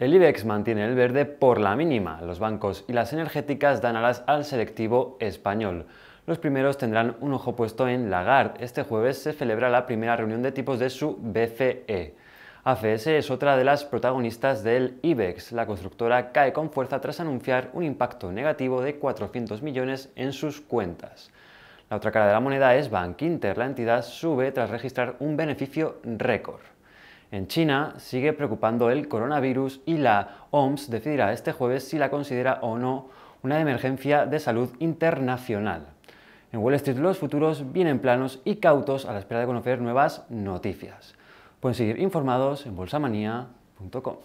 El IBEX mantiene el verde por la mínima. Los bancos y las energéticas dan alas al selectivo español. Los primeros tendrán un ojo puesto en Lagarde. Este jueves se celebra la primera reunión de tipos de su BCE. AFS es otra de las protagonistas del IBEX. La constructora cae con fuerza tras anunciar un impacto negativo de 400 millones en sus cuentas. La otra cara de la moneda es Bank Inter. La entidad sube tras registrar un beneficio récord. En China sigue preocupando el coronavirus y la OMS decidirá este jueves si la considera o no una emergencia de salud internacional. En Wall Street los futuros vienen planos y cautos a la espera de conocer nuevas noticias. Pueden seguir informados en bolsamanía.com.